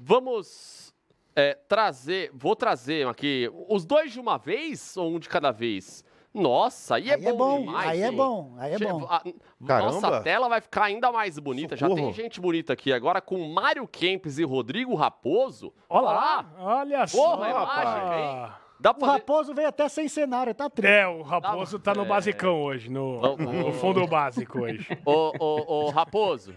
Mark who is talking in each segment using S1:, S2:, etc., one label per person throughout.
S1: Vamos é, trazer, vou trazer aqui, os dois de uma vez ou um de cada vez? Nossa, aí, é aí é, bom é bom demais, Aí é hein? é bom, aí é bom. A, nossa tela vai ficar ainda mais bonita. Socorro. Já tem gente bonita aqui agora com Mário Kempes e Rodrigo
S2: Raposo. Olá! Olha só, Porra, é imagem, Dá o Raposo veio até sem cenário, tá triste. É, o Raposo tá no é... basicão hoje, no, no fundo básico hoje.
S1: Ô, ô, ô Raposo,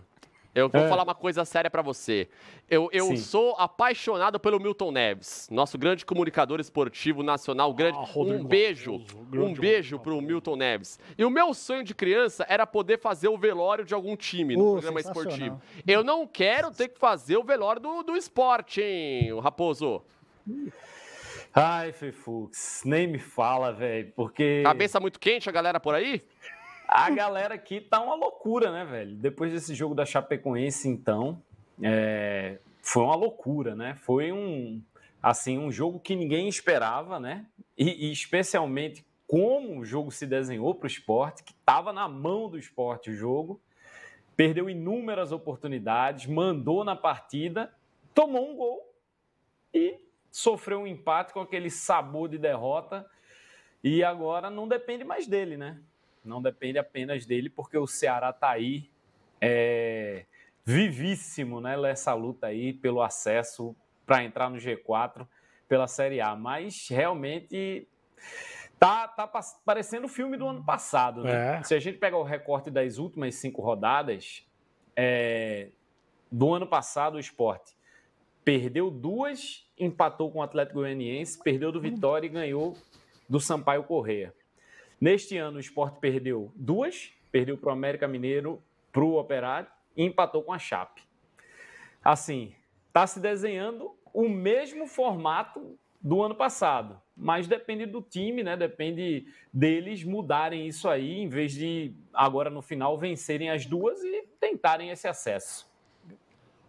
S1: eu vou é. falar uma coisa séria para você. Eu, eu sou apaixonado pelo Milton Neves, nosso grande comunicador esportivo nacional. Grande. Ah, um beijo, Deus, um beijo pro Milton Neves. E o meu sonho de criança era poder fazer o velório de algum time no uh, programa esportivo. Eu não quero ter que fazer o velório do, do esporte, hein, Raposo?
S3: Ai, fux, nem me fala, velho, porque. Cabeça muito quente a galera por aí? A galera aqui tá uma loucura, né, velho? Depois desse jogo da Chapecoense, então, é... foi uma loucura, né? Foi um, assim, um jogo que ninguém esperava, né? E, e especialmente como o jogo se desenhou para o esporte, que estava na mão do esporte o jogo, perdeu inúmeras oportunidades, mandou na partida, tomou um gol e sofreu um empate com aquele sabor de derrota. E agora não depende mais dele, né? Não depende apenas dele, porque o Ceará está aí é, vivíssimo né, nessa luta aí pelo acesso para entrar no G4 pela Série A. Mas realmente tá, tá parecendo o filme do ano passado. Né? É. Se a gente pegar o recorte das últimas cinco rodadas, é, do ano passado o esporte perdeu duas, empatou com o Atlético Goianiense, perdeu do Vitória e ganhou do Sampaio Correia. Neste ano, o esporte perdeu duas, perdeu para o América Mineiro, para o Operário e empatou com a Chape. Assim, está se desenhando o mesmo formato do ano passado, mas depende do time, né? Depende deles mudarem isso aí, em vez de agora no final vencerem as duas e tentarem esse acesso.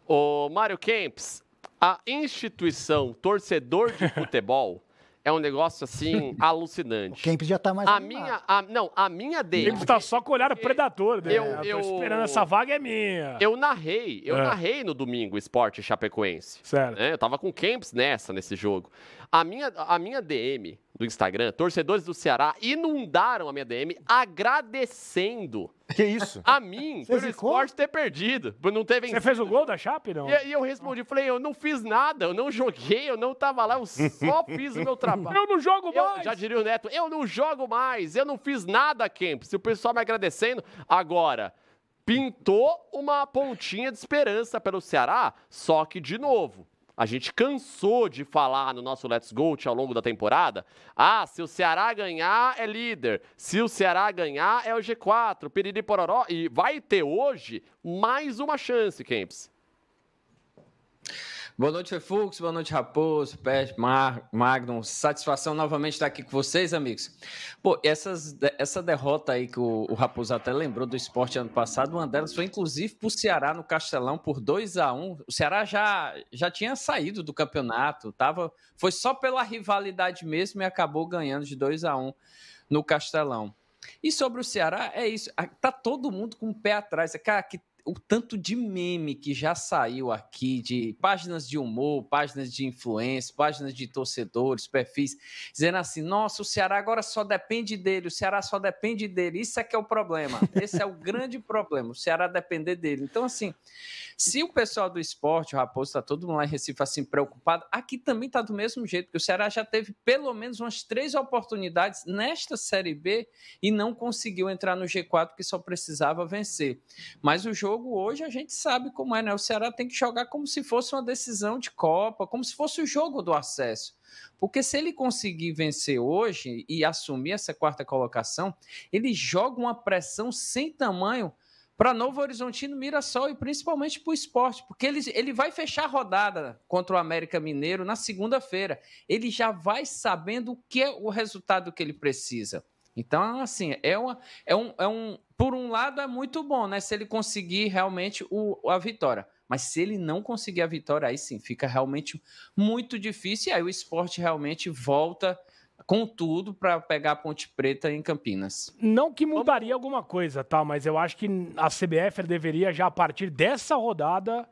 S3: O Mário Kempes,
S1: a instituição torcedor de futebol é um negócio assim alucinante. O Kemp já tá mais. A animado. minha, a, não, a minha dele. Ele tá só com o olhar predador, né? Eu, eu, tô esperando essa vaga é minha. Eu narrei, eu é. narrei no domingo esporte chapecoense. Sério. Né? Eu tava com o Camps nessa nesse jogo. A minha, a minha DM do Instagram, torcedores do Ceará inundaram a minha DM agradecendo. Que isso? A mim, pelo esporte ter perdido, por não ter vencido. Você fez o gol da Chape, não? E, e eu respondi, falei, eu não fiz nada, eu não joguei, eu não tava lá, eu só fiz o meu trabalho. eu não jogo eu, mais! já diria o Neto, eu não jogo mais, eu não fiz nada, Kemp. Se o pessoal me agradecendo, agora pintou uma pontinha de esperança pelo Ceará, só que de novo, a gente cansou de falar no nosso Let's Go ao longo da temporada. Ah, se o Ceará ganhar é líder, se o Ceará ganhar é o G4, piriri pororó. E vai ter hoje mais uma chance, Camps.
S4: Boa noite, Fux. Boa noite, Raposo, Pet, Mar, Magnum. Satisfação novamente estar aqui com vocês, amigos. Pô, essas, essa derrota aí que o, o Raposo até lembrou do esporte ano passado, uma delas foi inclusive para o Ceará no Castelão por 2 a 1 O Ceará já, já tinha saído do campeonato, tava, foi só pela rivalidade mesmo e acabou ganhando de 2 a 1 no Castelão. E sobre o Ceará, é isso. Tá todo mundo com o pé atrás. É, cara, que o tanto de meme que já saiu aqui, de páginas de humor, páginas de influência, páginas de torcedores, perfis, dizendo assim: nossa, o Ceará agora só depende dele, o Ceará só depende dele. Isso é que é o problema. Esse é o grande problema, o Ceará depender dele. Então, assim, se o pessoal do esporte, o Raposo, está todo mundo lá em Recife assim preocupado, aqui também está do mesmo jeito, porque o Ceará já teve pelo menos umas três oportunidades nesta Série B e não conseguiu entrar no G4, que só precisava vencer. Mas o jogo jogo hoje, a gente sabe como é, né? O Ceará tem que jogar como se fosse uma decisão de Copa, como se fosse o jogo do acesso. Porque se ele conseguir vencer hoje e assumir essa quarta colocação, ele joga uma pressão sem tamanho para Novo Horizontino, Mirassol e principalmente para o esporte, porque ele, ele vai fechar a rodada contra o América Mineiro na segunda-feira. Ele já vai sabendo o que é o resultado que ele precisa. Então, assim, é, uma, é, um, é um. Por um lado, é muito bom, né? Se ele conseguir realmente o, a vitória. Mas se ele não conseguir a vitória, aí sim, fica realmente muito difícil. E aí o esporte realmente volta com tudo para pegar a Ponte Preta em Campinas.
S2: Não que mudaria alguma coisa, tá? Mas eu acho que a CBF deveria já a partir dessa rodada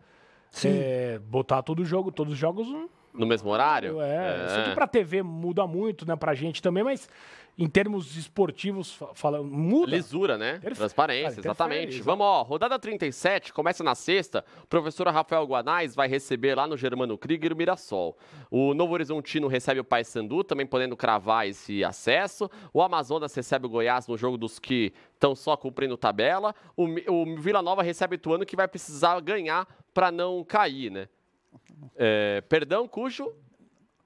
S2: é, botar todo jogo, todos os jogos
S1: no mesmo horário? É. é. Isso aqui pra
S2: TV muda muito, né? Pra gente também, mas em termos esportivos, falando, muda. Lisura,
S1: né? Interfe... Transparência, ah, exatamente. Vamos, ó, rodada 37, começa na sexta. Professor Rafael Guanais vai receber lá no Germano Krieger o Mirassol. O Novo Horizontino recebe o Paysandu, também podendo cravar esse acesso. O Amazonas recebe o Goiás no jogo dos que estão só cumprindo tabela. O, o Vila Nova recebe o Tuano, que vai precisar ganhar para não cair, né? É, perdão, cujo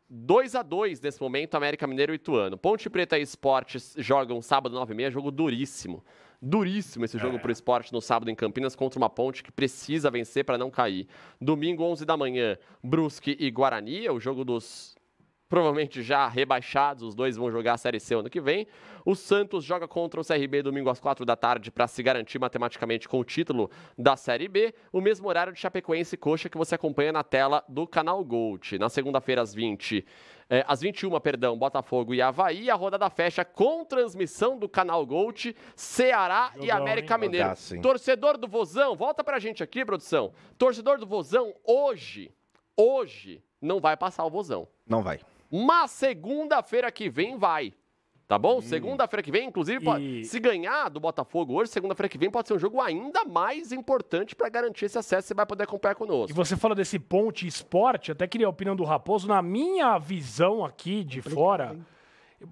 S1: 2 a 2 nesse momento, América Mineiro e Ituano. Ponte Preta e Esportes jogam sábado 9h30, jogo duríssimo. Duríssimo esse jogo é. para o esporte no sábado em Campinas contra uma ponte que precisa vencer para não cair. Domingo, 11 da manhã, Brusque e Guarani, é o jogo dos provavelmente já rebaixados, os dois vão jogar a Série C ano que vem. O Santos joga contra o CRB domingo às 4 da tarde para se garantir matematicamente com o título da Série B, o mesmo horário de Chapecoense e Coxa que você acompanha na tela do canal Gold. Na segunda-feira às 20 é, às 21, perdão, Botafogo e Havaí. A rodada fecha com transmissão do canal Gold, Ceará Jogão, e América hein? Mineiro. Ah, Torcedor do Vozão, volta pra gente aqui, produção. Torcedor do Vozão, hoje, hoje, não vai passar o Vozão. Não vai. Mas segunda-feira que vem vai. Tá bom? Hum. Segunda-feira que vem, inclusive, e... se ganhar do Botafogo hoje, segunda-feira que vem pode ser um jogo ainda mais importante para garantir esse acesso. Você vai poder acompanhar conosco.
S2: E você fala desse ponte esporte, até queria a opinião do Raposo. Na minha visão aqui de fora,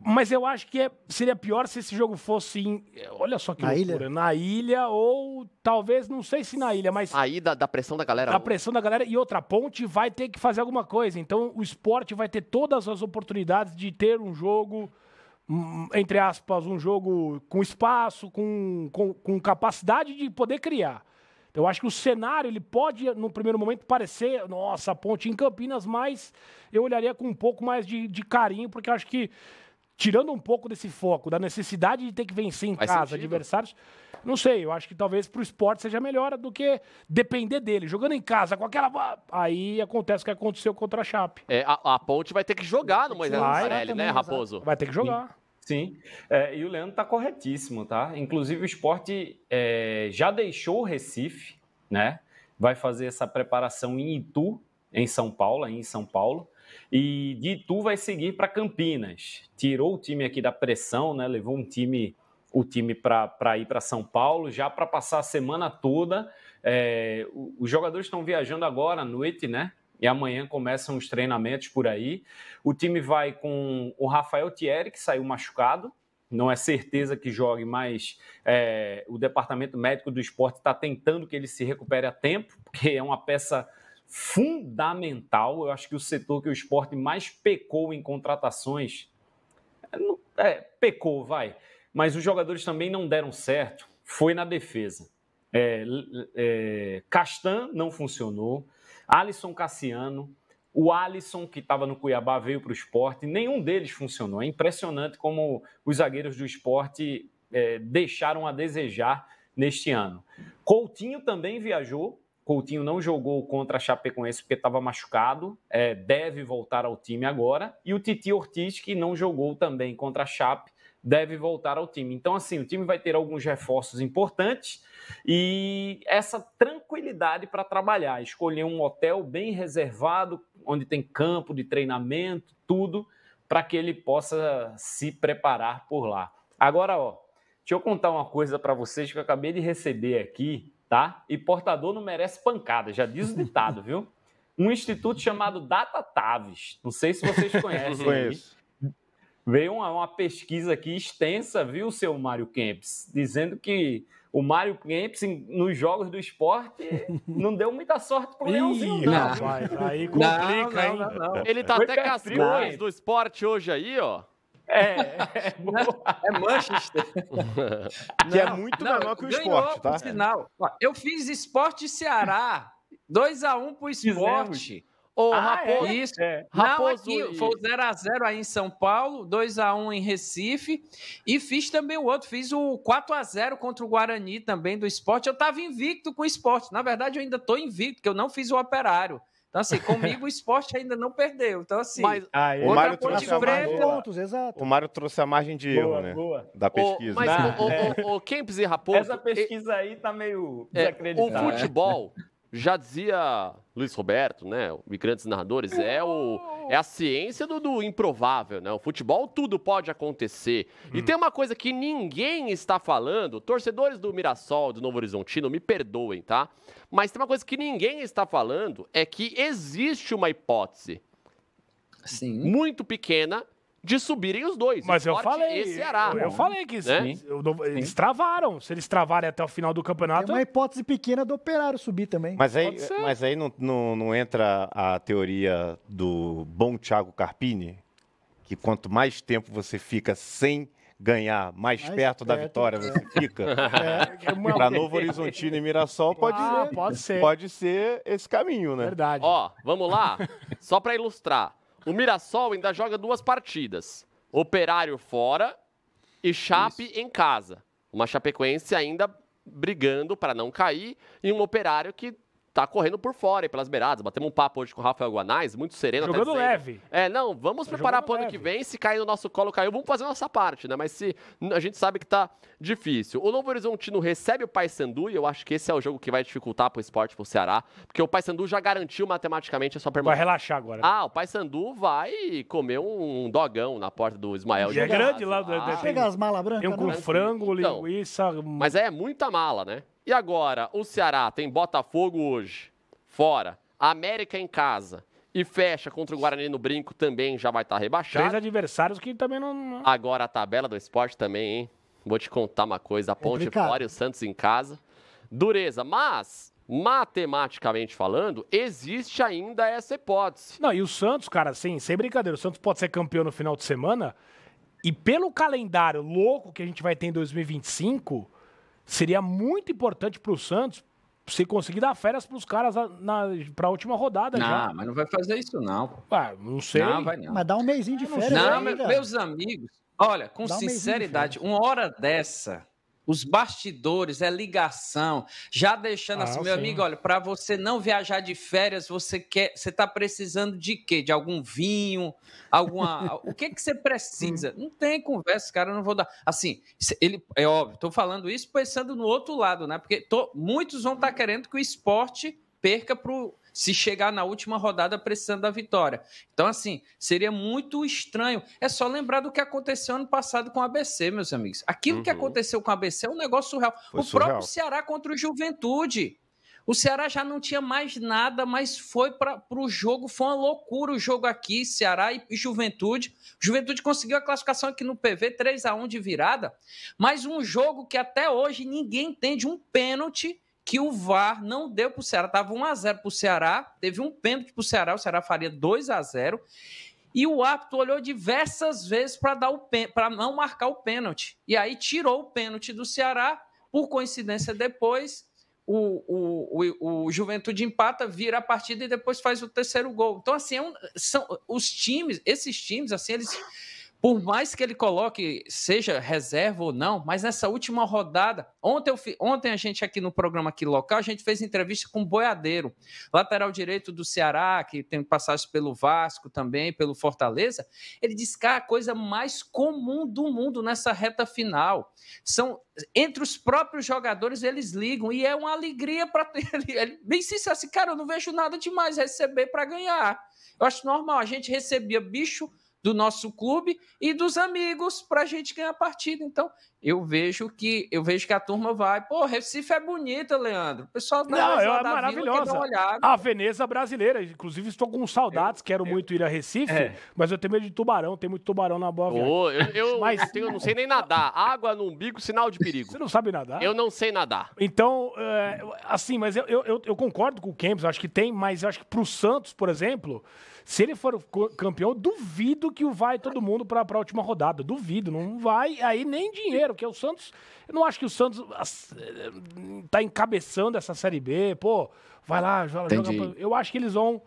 S2: mas eu acho que é, seria pior se esse jogo fosse em. Olha só que na loucura. Ilha? Na ilha, ou talvez, não sei se na ilha, mas. Aí da, da pressão da galera. Da pressão da galera. E outra ponte vai ter que fazer alguma coisa. Então o esporte vai ter todas as oportunidades de ter um jogo. Hum, entre aspas, um jogo com espaço, com, com, com capacidade de poder criar. Então, eu acho que o cenário ele pode, no primeiro momento, parecer, nossa, ponte em Campinas, mas eu olharia com um pouco mais de, de carinho, porque acho que tirando um pouco desse foco, da necessidade de ter que vencer em Faz casa sentido. adversários, não sei, eu acho que talvez para o esporte seja melhor do que depender dele. Jogando em casa com aquela. Ah, aí acontece o que aconteceu contra a Chape.
S3: É, a, a Ponte vai ter que jogar no
S1: Moisés vai, né, Raposo? Vai ter que jogar.
S2: Sim. Sim, é,
S3: e o Leandro está corretíssimo, tá? Inclusive o esporte é, já deixou o Recife, né? Vai fazer essa preparação em Itu, em São Paulo, em São Paulo. E de Itu vai seguir para Campinas. Tirou o time aqui da pressão, né? Levou um time, o time para ir para São Paulo, já para passar a semana toda. É, os jogadores estão viajando agora à noite, né? E amanhã começam os treinamentos por aí. O time vai com o Rafael Thierry, que saiu machucado, não é certeza que jogue, mas é, o departamento médico do esporte está tentando que ele se recupere a tempo, porque é uma peça fundamental. Eu acho que o setor que o esporte mais pecou em contratações. É, é pecou, vai. Mas os jogadores também não deram certo. Foi na defesa. É, é, Castan não funcionou. Alisson Cassiano. O Alisson, que estava no Cuiabá, veio para o esporte. Nenhum deles funcionou. É impressionante como os zagueiros do esporte é, deixaram a desejar neste ano. Coutinho também viajou Coutinho não jogou contra a Chapecoense porque estava machucado, é, deve voltar ao time agora. E o Titi Ortiz, que não jogou também contra a Chape, deve voltar ao time. Então, assim, o time vai ter alguns reforços importantes e essa tranquilidade para trabalhar, escolher um hotel bem reservado, onde tem campo de treinamento, tudo, para que ele possa se preparar por lá. Agora, ó, deixa eu contar uma coisa para vocês que eu acabei de receber aqui tá? E portador não merece pancada, já diz o ditado, viu? Um instituto chamado Data Taves, não sei se vocês conhecem. Conheço. Veio uma, uma, pesquisa aqui extensa, viu, seu Mário Kempis, dizendo que o Mário Kempis, nos jogos do esporte, não deu muita sorte pro Leãozinho, não. Rapaz, aí complica, não, não, não, não. Ele tá Foi até com as cores
S1: do esporte hoje aí, ó. É, é,
S4: é, é Manchester. que é muito não, menor que o ganhou, esporte, tá? Sinal. Eu fiz esporte Ceará. 2x1 um pro esporte. Ô, oh, ah, Raposo, é? isso. É. Raposo aqui, e... foi 0x0 aí em São Paulo, 2x1 em Recife, e fiz também o outro, fiz o 4x0 contra o Guarani também do esporte, eu estava invicto com o esporte, na verdade eu ainda estou invicto, porque eu não fiz o operário, então, assim, comigo o esporte ainda não perdeu. Então, assim, mas, aí, ah, é. o Mário trouxe a margem, pontos, né? exato.
S3: O Mário trouxe a margem de
S1: boa, erro, né? Boa. Da pesquisa. O, mas o,
S4: o, o,
S3: Kempis e
S1: Raposo.
S4: Essa pesquisa aí tá
S1: meio é, é O futebol, já dizia Luiz Roberto, né? Migrantes narradores, é, o, é a ciência do, do, improvável, né? O futebol tudo pode acontecer. Hum. E tem uma coisa que ninguém está falando, torcedores do Mirassol, do Novo Horizontino, me perdoem, tá? Mas tem uma coisa que ninguém está falando, é que existe uma hipótese Sim. muito pequena de subirem os dois. Mas eu falei. Ceará, eu, eu falei que né? sim,
S2: eles sim. travaram. Se eles travarem até o final do campeonato. Tem uma hipótese pequena do operário subir também. Mas aí, mas
S3: aí não, não, não entra a teoria do bom Thiago Carpini? Que quanto mais tempo você fica sem ganhar mais, mais perto, perto, da vitória é. você fica. É. é para Novo Horizontino
S2: e Mirassol pode, ah, ser, pode ser. Pode ser esse caminho, né? Verdade. Ó,
S3: vamos lá.
S1: Só para ilustrar. O Mirassol ainda joga duas partidas: Operário fora e Chape Isso. em casa. Uma Chapecoense ainda brigando para não cair e um Operário que tá correndo por fora, e pelas beiradas. Batemos um papo hoje com o Rafael Guanais, muito sereno. Jogando leve. É, não, vamos tá preparar pro ano leve. que vem. Se cair no nosso colo, caiu, vamos fazer a nossa parte, né? Mas se a gente sabe que tá difícil. O Novo Horizontino recebe o Paysandu, e eu acho que esse é o jogo que vai dificultar pro esporte, pro Ceará, porque o Paysandu já garantiu matematicamente a sua permanência. Vai
S2: relaxar agora. Né? Ah,
S1: o Paysandu vai comer um dogão na porta do Ismael. E é grande lá. Né? Ah, Chega as malas
S2: brancas. Tem um com né? frango, então, linguiça... Então, mas é
S1: muita mala, né? E agora, o Ceará tem Botafogo hoje, fora, América em casa e fecha contra o Guarani no Brinco também já vai estar tá rebaixado. Três
S2: adversários que também não.
S1: Agora a tabela do esporte também, hein? Vou te contar uma coisa: a Ponte é fora e o Santos em casa. Dureza, mas. Matematicamente falando, existe ainda essa hipótese.
S2: Não, e o Santos, cara, assim, sem brincadeira, o Santos pode ser campeão no final de semana. E pelo calendário louco que a gente vai ter em 2025, seria muito importante para o Santos se conseguir dar férias para os caras para a última rodada não, já. mas não vai fazer
S4: isso não. Ah, não sei. Não, vai não. Mas dá um mêsinho de ah, férias Não, meus amigos, olha, com sinceridade, uma hora dessa os bastidores, é ligação. Já deixando assim, ah, assim, meu sim. amigo, olha, para você não viajar de férias, você quer, você está precisando de quê? De algum vinho, alguma, o que que você precisa? Hum. Não tem conversa, cara, eu não vou dar. Assim, ele é óbvio, estou falando isso pensando no outro lado, né? Porque tô, muitos vão estar tá querendo que o esporte perca pro se chegar na última rodada precisando da vitória. Então, assim, seria muito estranho. É só lembrar do que aconteceu ano passado com o ABC, meus amigos. Aquilo uhum. que aconteceu com o ABC é um negócio surreal. Foi o surreal. próprio Ceará contra o Juventude. O Ceará já não tinha mais nada, mas foi para o jogo. Foi uma loucura o jogo aqui, Ceará e, Juventude. Juventude conseguiu a classificação aqui no PV, 3 a 1 de virada. Mas um jogo que até hoje ninguém entende um pênalti que o VAR não deu para o Ceará. Estava 1x0 para o Ceará, teve um pênalti para o Ceará, o Ceará faria 2 a 0 E o árbitro olhou diversas vezes para dar o para não marcar o pênalti. E aí tirou o pênalti do Ceará. Por coincidência, depois o, o, o, o Juventude empata, vira a partida e depois faz o terceiro gol. Então, assim, é um, são os times, esses times, assim, eles por mais que ele coloque, seja reserva ou não, mas nessa última rodada, ontem, fi, ontem a gente aqui no programa aqui local, a gente fez entrevista com o Boiadeiro, lateral direito do Ceará, que tem passagem pelo Vasco também, pelo Fortaleza. Ele disse que é a coisa mais comum do mundo nessa reta final. São entre os próprios jogadores eles ligam e é uma alegria para ele, ele bem sincero assim, cara, eu não vejo nada demais receber para ganhar. Eu acho normal, a gente recebia bicho do nosso clube e dos amigos para a gente ganhar a partida. Então, eu vejo que eu vejo que a turma vai, pô, Recife é bonita, Leandro. O pessoal Não, é da maravilhosa. Vila, a
S2: Veneza brasileira, inclusive estou com saudades, eu, quero eu, muito ir a Recife, é. mas eu tenho medo de tubarão, tem muito tubarão na boa oh, eu, eu, mas... eu, não
S1: sei nem nadar. Água no umbigo, sinal de perigo. Você não
S2: sabe nadar? Eu
S1: não sei nadar.
S2: Então, é, assim, mas eu, eu, eu concordo com o Kemps. acho que tem, mas acho que pro Santos, por exemplo, se ele for campeão, duvido que o vai todo mundo para a última rodada. Duvido, não vai aí nem dinheiro que é o Santos. Eu não acho que o Santos está eh, encabeçando essa Série B, pô, vai lá, joga. joga pra... Eu acho que eles vão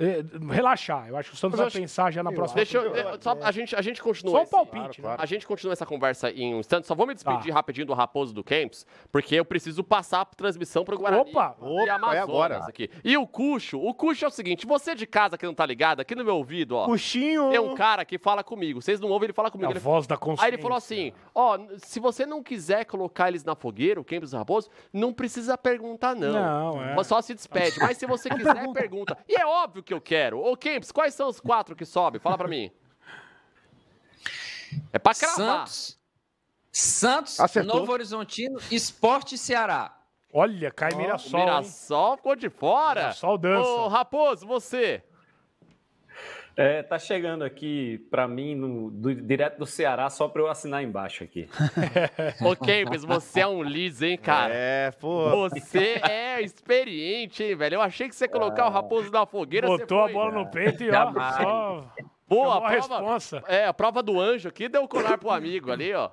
S2: é, relaxar. Eu acho que o Santos vai acho... pensar já na eu próxima. Deixa eu, eu, só, é. a, gente, a gente continua. Só um palpite. Esse, claro, né? A gente continua
S1: essa conversa em um instante. Só vou me despedir tá. rapidinho do Raposo do Camps, porque eu preciso passar a transmissão para o Guarani. Opa! E opa, é agora. Aqui. E o Cuxo, o Cuxo é o seguinte, você de casa que não tá ligado, aqui no meu ouvido, ó. Cuxinho! Tem um cara que fala comigo. Vocês não ouvem ele falar comigo. É a ele... voz da consciência. Aí ele falou assim, ó, se você não quiser colocar eles na fogueira, o Camps e o Raposo, não precisa perguntar, não. Não, é. Só se despede. Mas se você quiser, pergunta. E é óbvio que eu quero. Ô, Kemps, quais são os quatro que sobem? Fala para mim. É para cravar. Santos, Santos Acertou. Novo Horizontino, Esporte Ceará. Olha,
S3: cai oh, Mirassol. Mirassol ficou de fora. Mirassol dança. Ô,
S1: Raposo, você.
S3: É, tá chegando aqui para mim no, do, direto do Ceará só para eu assinar embaixo aqui. Ô mas você é um liso, hein, cara? É, pô.
S1: Você é experiente, hein, velho? Eu achei que você ia colocar é. o raposo na fogueira. Botou foi... a bola no peito e ó, só.
S3: Boa, a prova, É, a prova do anjo aqui deu o colar pro amigo ali, ó.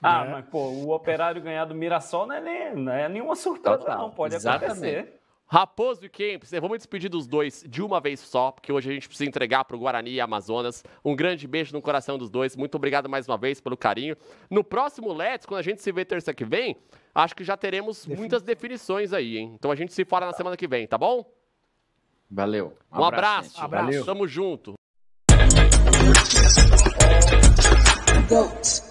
S3: Ah, é. mas pô, o operário ganhar do Mirassol não é, nem, não é nenhuma surpresa,
S1: não. Pode Exatamente. acontecer. Raposo e Kempis, né? vamos despedir dos dois de uma vez só, porque hoje a gente precisa entregar para o Guarani e Amazonas. Um grande beijo no coração dos dois. Muito obrigado mais uma vez pelo carinho. No próximo Let's, quando a gente se vê terça que vem, acho que já teremos muitas definições aí, hein? Então a gente se fala na semana que vem, tá bom? Valeu. Um, um abraço. abraço. Valeu. Tamo junto. Goat.